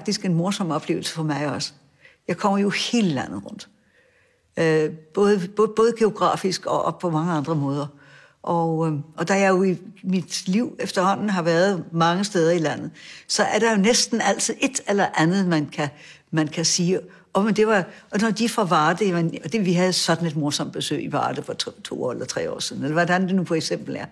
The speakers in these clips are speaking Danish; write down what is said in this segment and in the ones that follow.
faktisk en morsom oplevelse for mig også. Jeg kommer jo hele landet rundt. Øh, både, både, både geografisk og, og på mange andre måder. Og, øh, og da jeg jo i mit liv efterhånden har været mange steder i landet, så er der jo næsten altid et eller andet, man kan, man kan sige. Og, men det var, og når de fra Varde, man, og det, vi havde sådan et morsomt besøg i Varde for to, to år eller tre år siden, eller hvordan det nu for eksempel er.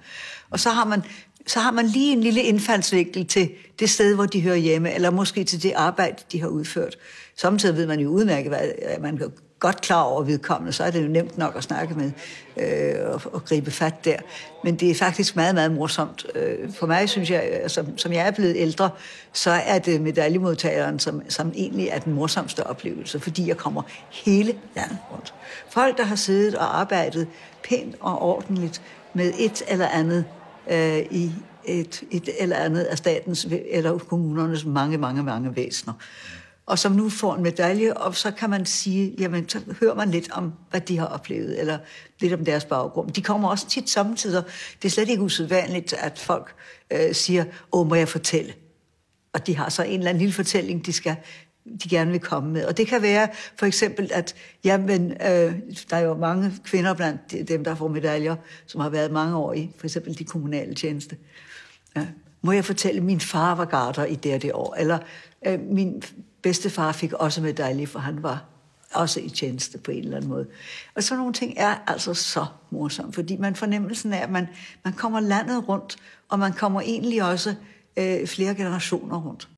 Og så har man så har man lige en lille indfaldsvinkel til det sted, hvor de hører hjemme, eller måske til det arbejde, de har udført. Samtidig ved man jo udmærket, hvad man kan godt klar over vedkommende, så er det jo nemt nok at snakke med øh, og, og gribe fat der. Men det er faktisk meget, meget morsomt. Øh, for mig synes jeg, øh, som, som jeg er blevet ældre, så er det medaljemodtageren, som, som egentlig er den morsomste oplevelse, fordi jeg kommer hele landet rundt. Folk, der har siddet og arbejdet pænt og ordentligt med et eller andet øh, i et, et eller andet af statens eller kommunernes mange, mange, mange væsener. Og som nu får en medalje, og så kan man sige, jamen så hører man lidt om, hvad de har oplevet, eller lidt om deres baggrund. De kommer også tit samtidig. Det er slet ikke usædvanligt, at folk øh, siger, åh, må jeg fortælle? Og de har så en eller anden lille fortælling, de skal de gerne vil komme med. Og det kan være for eksempel, at jamen, øh, der er jo mange kvinder blandt dem, der får medaljer, som har været mange år i for eksempel de kommunale tjeneste. Ja. Må jeg fortælle, at min far var garter i det og det år? Eller øh, min bedstefar fik også medalje, for han var også i tjeneste på en eller anden måde. Og sådan nogle ting er altså så morsomme, fordi man fornemmelsen af, at man, man kommer landet rundt, og man kommer egentlig også øh, flere generationer rundt.